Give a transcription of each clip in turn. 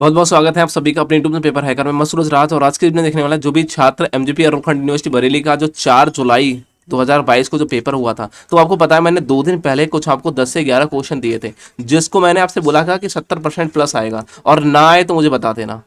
बहुत बहुत स्वागत है आप सभी का अपने यूट्यूब पेपर हैकर में मसूरज राज और आज के दिन देखने वाला जो भी छात्र एमजीपी अरुणखंड यूनिवर्सिटी बरेली का जो चार जुलाई 2022 को जो पेपर हुआ था तो आपको पता है मैंने दो दिन पहले कुछ आपको 10 से 11 क्वेश्चन दिए थे जिसको मैंने आपसे बोला था कि सत्तर परसेंट प्लस आएगा और ना आए तो मुझे बता देना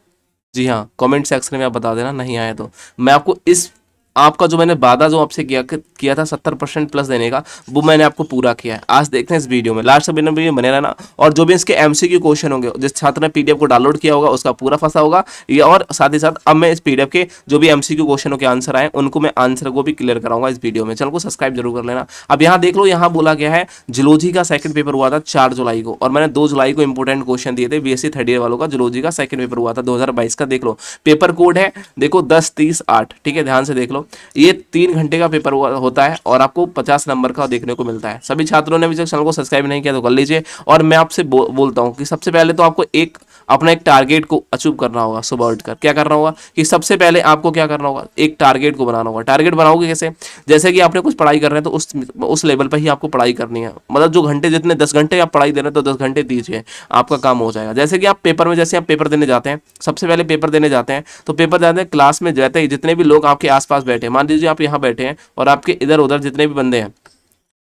जी हाँ कॉमेंट सेक्शन में आप बता देना नहीं आए तो मैं आपको इस आपका जो मैंने वादा जो आपसे किया किया था सत्तर परसेंट प्लस देने का वो मैंने आपको पूरा किया है आज देखते हैं इस वीडियो में लास्ट बिना वीडियो बने रहना और जो भी इसके एम क्वेश्चन होंगे जिस छात्र ने पीडीएफ को डाउनलोड किया होगा उसका पूरा फंसा होगा और साथ ही साथ अब मैं इस पीडीएफ के जो भी एम क्वेश्चनों के आंसर आए उनको मैं आंसर को भी क्लियर कराऊंगा इस वीडियो में चल को सब्सक्राइब जरूर कर लेना अब यहाँ देख लो यहाँ बोला गया है जुलोजी का सेकंड पेपर हुआ था चार जुलाई को और मैंने दो जुलाई को इंपॉर्टेंट क्वेश्चन दिए थे बीएससी थर्ड ईयर वालों का जुलोजी का सेकंड पेपर हुआ था बाईस का देख लो पेपर कोड है देखो दस तीस आठ ठीक है ध्यान से देख लो ये तीन घंटे का पेपर होता है और आपको पचास नंबर का देखने को मिलता है सभी छात्रों ने अभी चैनल को सब्सक्राइब नहीं किया तो कर लीजिए और मैं आपसे बोलता हूँ कि सबसे पहले तो आपको एक अपना एक टारगेट को अचीव करना होगा सुबह उठकर क्या करना होगा कि सबसे पहले आपको क्या करना होगा एक टारगेट को बनाना होगा टारगेट बनाओगे कैसे जैसे कि आपने कुछ पढ़ाई कर रहे हैं तो उस उस लेवल पर ही आपको पढ़ाई करनी है मतलब जो घंटे जितने दस घंटे आप पढ़ाई दे रहे हैं तो दस घंटे दीजिए आपका काम हो जाएगा जैसे कि आप पेपर में जैसे आप पेपर देने जाते हैं सबसे पहले पेपर देने जाते हैं तो पेपर जाते हैं क्लास में जाते हैं जितने भी लोग आपके आस पास बैठे मान लीजिए आप यहाँ बैठे हैं और आपके इधर उधर जितने भी बंदे हैं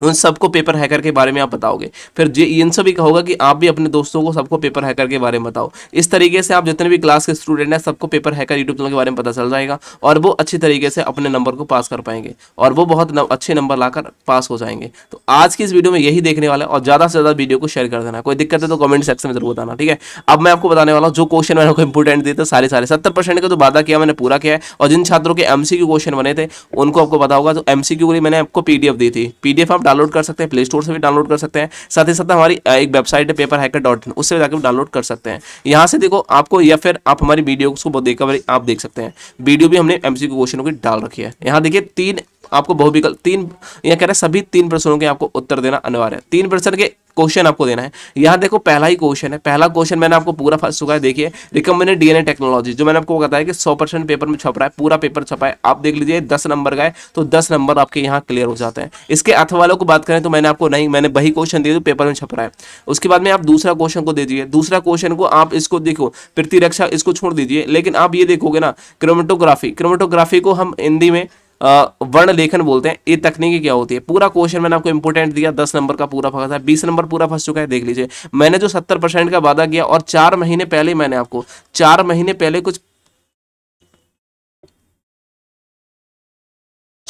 उन सबको पेपर हैकर के बारे में आप बताओगे फिर जे इन सभी का कि आप भी अपने दोस्तों को सबको पेपर हैकर के बारे में बताओ इस तरीके से आप जितने भी क्लास के स्टूडेंट हैं सबको पेपर हैकर यूट्यूब चैनल के बारे में पता चल जाएगा और वो अच्छी तरीके से अपने नंबर को पास कर पाएंगे और वो बहुत अच्छे नंबर लाकर पास हो जाएंगे तो आज की इस वीडियो में यही देखने वाला है और ज़्यादा से ज़्यादा वीडियो को शेयर कर देना कोई दिक्कत है तो कमेंट सेक्शन में जरूर बताना ठीक है अब मैं आपको बताने वाला हूँ जो क्वेश्चन मैंने आपको इंपोर्टेंट दिए थे सारे सारे सत्तर परसेंट का तो वादा किया मैंने पूरा किया है और जिन छात्रों के एमसीक्यू क्वेश्चन बने थे उनको आपको पता तो एमसीक्यू के लिए मैंने आपको पीडीएफ दी थी पीडीएफ आप डाउनलोड कर सकते हैं प्ले स्टोर से भी डाउनलोड कर सकते हैं साथ ही साथ हमारी एक वेबसाइट है पेपर हैकर डॉट इन उससे जाकर डाउनलोड कर सकते हैं यहाँ से देखो आपको या फिर आप हमारी वीडियो को देखकर आप देख सकते हैं वीडियो भी हमने एम क्वेश्चनों की डाल रखी है यहाँ देखिए तीन आपको बहुविकल्प तीन यहाँ कह रहे हैं सभी तीन प्रश्नों के आपको उत्तर देना अनिवार्य है तीन प्रश्न के क्वेश्चन आपको देना है यहाँ देखो पहला ही क्वेश्चन है पहला क्वेश्चन मैंने आपको पूरा फंस चुका है देखिए रिकमेंडेड डीएनए टेक्नोलॉजी जो मैंने आपको बताया कि सौ परसेंट पेपर में छप रहा है पूरा पेपर छपा है आप देख लीजिए दस नंबर का है तो दस नंबर आपके यहाँ क्लियर हो जाते हैं इसके अर्थ वालों को बात करें तो मैंने आपको नहीं मैंने वही क्वेश्चन दिया जो पेपर में छप रहा है उसके बाद में आप दूसरा क्वेश्चन को दे दीजिए दूसरा क्वेश्चन को आप इसको देखो प्रतिरक्षा इसको छोड़ दीजिए लेकिन आप ये देखोगे ना क्रोमेटोग्राफी क्रोमेटोग्राफी को हम हिंदी में वर्ण लेखन बोलते हैं ये तकनीकी क्या होती है पूरा क्वेश्चन मैंने आपको इंपोर्टेंट दिया दस नंबर का पूरा फंसा था बीस नंबर पूरा फंस चुका है देख लीजिए मैंने जो सत्तर परसेंट का वादा किया और चार महीने पहले मैंने आपको चार महीने पहले कुछ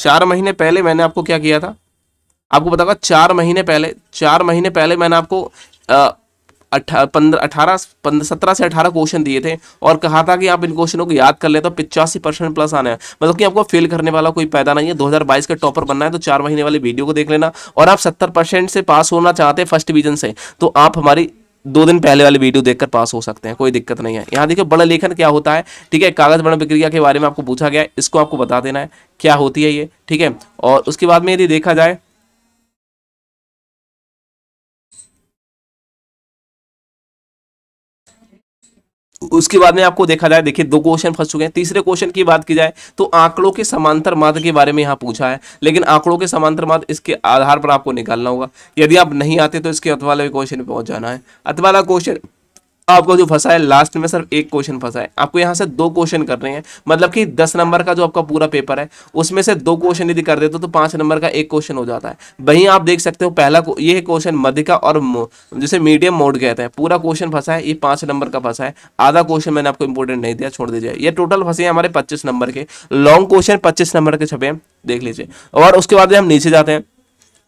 चार महीने पहले मैंने आपको क्या किया था आपको बताऊंगा चार महीने पहले चार महीने पहले मैंने आपको आ, अठारह सत्रह से अठारह क्वेश्चन दिए थे और कहा था कि आप इन क्वेश्चनों को याद कर ले तो पिचासी परसेंट प्लस आना है मतलब कि आपको फेल करने वाला कोई पैदा नहीं है दो हजार बाईस का टॉपर बनना है तो चार महीने वाली वीडियो को देख लेना और आप सत्तर परसेंट से पास होना चाहते हैं फर्स्ट डिविजन से तो आप हमारी दो दिन पहले वाली वीडियो देखकर पास हो सकते हैं कोई दिक्कत नहीं है यहाँ देखिए बड़ा लेखन क्या होता है ठीक है कागज बड़ा प्रक्रिया के बारे में आपको पूछा गया है इसको आपको बता देना है क्या होती है ये ठीक है और उसके बाद में यदि देखा जाए उसके बाद में आपको देखा जाए देखिए दो क्वेश्चन फंस चुके हैं तीसरे क्वेश्चन की बात की जाए तो आंकड़ों के समांतर माध्य के बारे में यहाँ पूछा है लेकिन आंकड़ों के समांतर माध्य इसके आधार पर आपको निकालना होगा यदि आप नहीं आते तो इसके अतवाला क्वेश्चन पहुंच जाना है अतवाला क्वेश्चन आपको जो फंसा है लास्ट में सिर्फ एक क्वेश्चन फंसा है आपको यहाँ से दो क्वेश्चन कर रहे हैं मतलब कि दस नंबर का जो आपका पूरा पेपर है उसमें से दो क्वेश्चन यदि कर देते हो तो पांच नंबर का एक क्वेश्चन हो जाता है वहीं आप देख सकते हो पहला ये क्वेश्चन मध्य का और जिसे मीडियम मोड कहते हैं पूरा क्वेश्चन फंसा है ये पांच नंबर का फंसा है आधा क्वेश्चन मैंने आपको इंपोर्टेंट नहीं दिया छोड़ दीजिए ये टोटल फंसे हैं हमारे पच्चीस नंबर के लॉन्ग क्वेश्चन पच्चीस नंबर के छपे हैं देख लीजिए और उसके बाद हम नीचे जाते हैं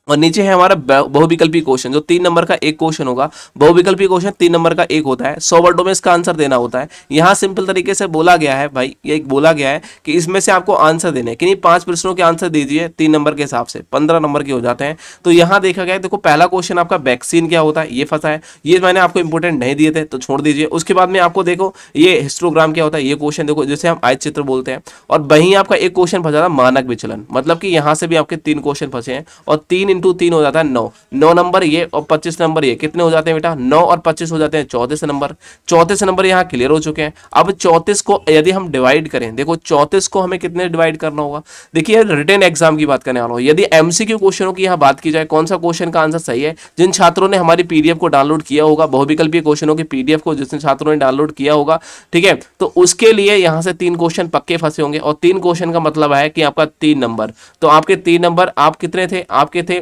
और नीचे है हमारा बहुविकल्पी क्वेश्चन जो तीन नंबर का एक क्वेश्चन होगा बहुविकल्पी क्वेश्चन तीन नंबर का एक होता है सौ वर्डों में इसका आंसर देना होता है यहाँ सिंपल तरीके से बोला गया है भाई ये बोला गया है कि इसमें से आपको आंसर देने कि नहीं पांच प्रश्नों के आंसर दीजिए तीन नंबर के हिसाब से पंद्रह नंबर के हो जाते हैं तो यहाँ देखा गया देखो पहला क्वेश्चन आपका वैक्सीन क्या होता है ये फंसा है ये मैंने आपको इंपोर्टेंट नहीं दिए थे तो छोड़ दीजिए उसके बाद में आपको देखो ये हिस्ट्रोग्राम क्या होता है ये क्वेश्चन देखो जैसे हम आय चित्र बोलते हैं और वहीं आपका एक क्वेश्चन फंसा था मानक विचलन मतलब कि यहाँ से भी आपके तीन क्वेश्चन फंसे हैं और तीन इंटू तीन हो जाता है नौ नौ नंबर ये और पच्चीस नंबर ये कितने हो जाते हैं बेटा नौ और पच्चीस हो जाते हैं चौतीस नंबर चौतीस नंबर यहाँ क्लियर हो चुके हैं अब चौतीस को यदि हम डिवाइड करें देखो चौतीस को हमें कितने डिवाइड करना होगा देखिए रिटर्न एग्जाम की बात करने वाला हूँ यदि एम क्वेश्चनों की यहाँ बात की जाए कौन सा क्वेश्चन का आंसर सही है जिन छात्रों ने हमारी पीडीएफ को डाउनलोड किया होगा बहुविकल्पीय क्वेश्चनों की पीडीएफ को जिसने छात्रों ने डाउनलोड किया होगा ठीक है तो उसके लिए यहाँ से तीन क्वेश्चन पक्के फंसे होंगे और तीन क्वेश्चन का मतलब है कि आपका तीन नंबर तो आपके तीन नंबर आप कितने थे आपके थे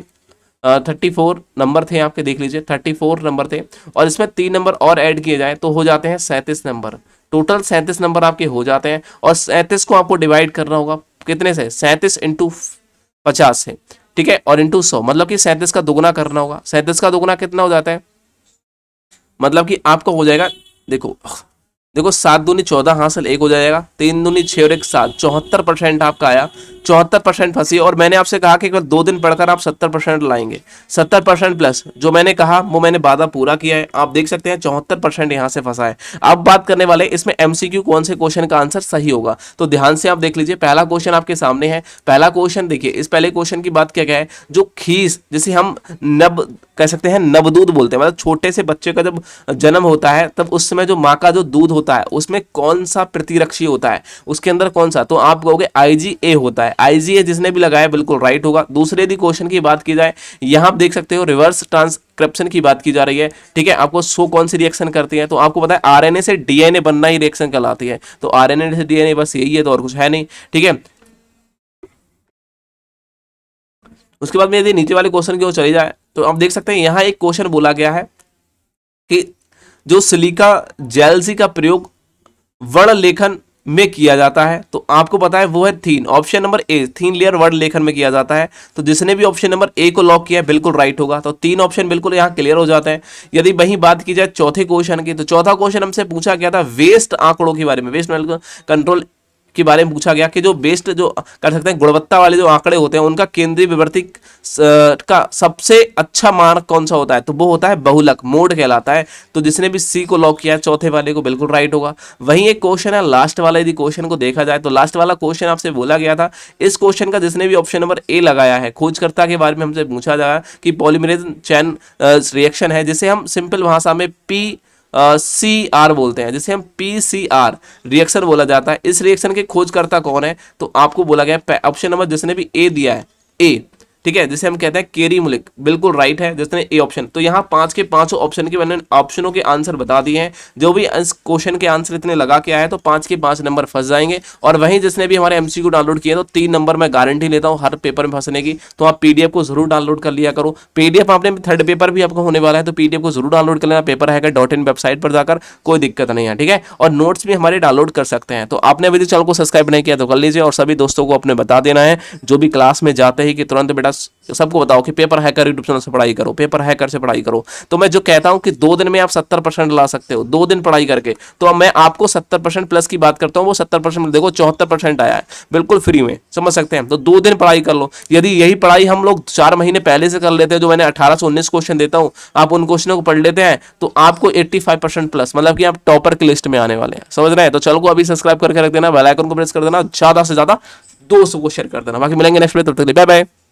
थर्टी फोर नंबर थे आपके देख लीजिए थर्टी फोर नंबर थे और इसमें तीन नंबर और ऐड किए जाए तो हो जाते हैं सैंतीस नंबर टोटल सैंतीस नंबर आपके हो जाते हैं और सैंतीस को आपको डिवाइड करना होगा कितने से सैंतीस इंटू पचास से ठीक है और इंटू सौ मतलब कि सैंतीस का दोगुना करना होगा सैंतीस का दोगुना कितना हो जाता है मतलब कि आपको हो जाएगा देखो देखो सात दूनी चौदह हासिल एक हो जाएगा तीन दूनी छः और एक सात चौहत्तर परसेंट आपका आया चौहत्तर परसेंट फंसी और मैंने आपसे कहा कि दो दिन पढ़कर आप सत्तर परसेंट लाएंगे सत्तर परसेंट प्लस जो मैंने कहा वो मैंने वादा पूरा किया है आप देख सकते हैं चौहत्तर परसेंट यहाँ से फंसा है अब बात करने वाले इसमें एमसीक्यू कौन से क्वेश्चन का आंसर सही होगा तो ध्यान से आप देख लीजिए पहला क्वेश्चन आपके सामने है पहला क्वेश्चन देखिए इस पहले क्वेश्चन की बात क्या क्या है जो खीस जिसे हम नब कह सकते हैं नवदूध बोलते हैं मतलब छोटे से बच्चे का जब जन्म होता है तब उस समय जो माँ का जो दूध होता होता है उसमें कौन सा प्रतिरक्षी होता है उसके अंदर कौन सा तो आप कहोगे आईजीए होता है आईजीए जिसने भी लगाया बिल्कुल राइट होगा दूसरे यदि क्वेश्चन की बात की जाए यहां आप देख सकते हो रिवर्स ट्रांस क्रप्शन की बात की जा रही है ठीक है आपको सो कौन सी रिएक्शन करती है तो आपको पता है आरएनए से डीएनए बनना ही रिएक्शन कहलाती है तो आरएनए से डीएनए बस यही है तो और कुछ है नहीं ठीक है उसके बाद में यदि नीचे वाले क्वेश्चन की ओर चली जाए तो आप देख सकते हैं यहां एक क्वेश्चन बोला गया है कि जो सिलिका जेलसी का प्रयोग वर्ण लेखन में किया जाता है तो आपको पता है वो है thin option number A thin layer word लेखन में किया जाता है तो जिसने भी ऑप्शन नंबर ए को लॉक किया है बिल्कुल राइट होगा तो तीन ऑप्शन बिल्कुल यहां क्लियर हो जाते हैं यदि वही बात की जाए चौथे क्वेश्चन की तो चौथा क्वेश्चन हमसे पूछा गया था वेस्ट आंकड़ों के बारे में वेस्ट कंट्रोल के बारे में पूछा गया कि जो बेस्ट जो कर सकते हैं गुणवत्ता वाले जो आंकड़े होते हैं उनका केंद्रीय विवर्ती का सबसे अच्छा मार्क कौन सा होता है तो वो होता है बहुलक मोड कहलाता है तो जिसने भी सी को लॉक किया चौथे वाले को बिल्कुल राइट होगा वहीं एक क्वेश्चन है लास्ट वाला यदि क्वेश्चन को देखा जाए तो लास्ट वाला क्वेश्चन आपसे बोला गया था इस क्वेश्चन का जिसने भी ऑप्शन नंबर ए लगाया है खोजकर्ता के बारे में हमसे पूछा जा कि पॉलीमरेज चैन रिएक्शन है जिसे हम सिंपल भाषा में पी सी आर बोलते हैं जिसे हम पी सी आर रिएक्शन बोला जाता है इस रिएक्शन के खोजकर्ता कौन है तो आपको बोला गया ऑप्शन नंबर जिसने भी ए दिया है ए ठीक है जिसे हम कहते हैं केरी मुलिक बिल्कुल राइट है जिसने ए ऑप्शन तो यहाँ पांच के पांचों ऑप्शन के मैंने ऑप्शनों के आंसर बता दिए हैं जो भी इस क्वेश्चन के आंसर इतने लगा के आए तो पांच के पांच नंबर फंस जाएंगे और वहीं जिसने भी हमारे एमसीक्यू डाउनलोड किए तो तीन नंबर मैं गारंटी लेता हूँ हर पेपर में फंसने की तो आप पीडीएफ को जरूर डाउनलोड कर लिया करो पीडीएफ आपने थर्ड पेपर भी आपको होने वाला है तो पीडीएफ को जरूर डाउनलोड कर लेना पेपर है डॉट इन वेबसाइट पर जाकर कोई दिक्कत नहीं है ठीक है और नोट्स भी हमारे डाउनलोड कर सकते हैं तो आपने अभी चैनल को सब्सक्राइब नहीं किया तो कर लीजिए और सभी दोस्तों को अपने बता देना है जो भी क्लास में जाते ही कि तुरंत बेटा पास सबको बताओ कि पेपर हैकर यूट्यूब चैनल से पढ़ाई करो पेपर हैकर से पढ़ाई करो तो मैं जो कहता हूं कि दो दिन में आप सत्तर परसेंट ला सकते हो दो दिन पढ़ाई करके तो अब मैं आपको सत्तर परसेंट प्लस की बात करता हूं वो सत्तर परसेंट देखो चौहत्तर परसेंट आया है बिल्कुल फ्री में समझ सकते हैं तो दो दिन पढ़ाई कर लो यदि यही पढ़ाई हम लोग चार महीने पहले से कर लेते हैं जो मैंने अठारह से उन्नीस क्वेश्चन देता हूँ आप उन क्वेश्चनों को पढ़ लेते हैं तो आपको एट्टी फाइव परसेंट प्लस मतलब कि आप टॉपर की लिस्ट में आने वाले हैं समझ रहे हैं तो चलो को अभी सब्सक्राइब करके रख देना बेलाइकन को प्रेस कर देना ज़्यादा से ज़्यादा दोस्तों को शेयर कर देना बाकी मिलेंगे नेक्स्ट वीडियो तब तक बाय बाय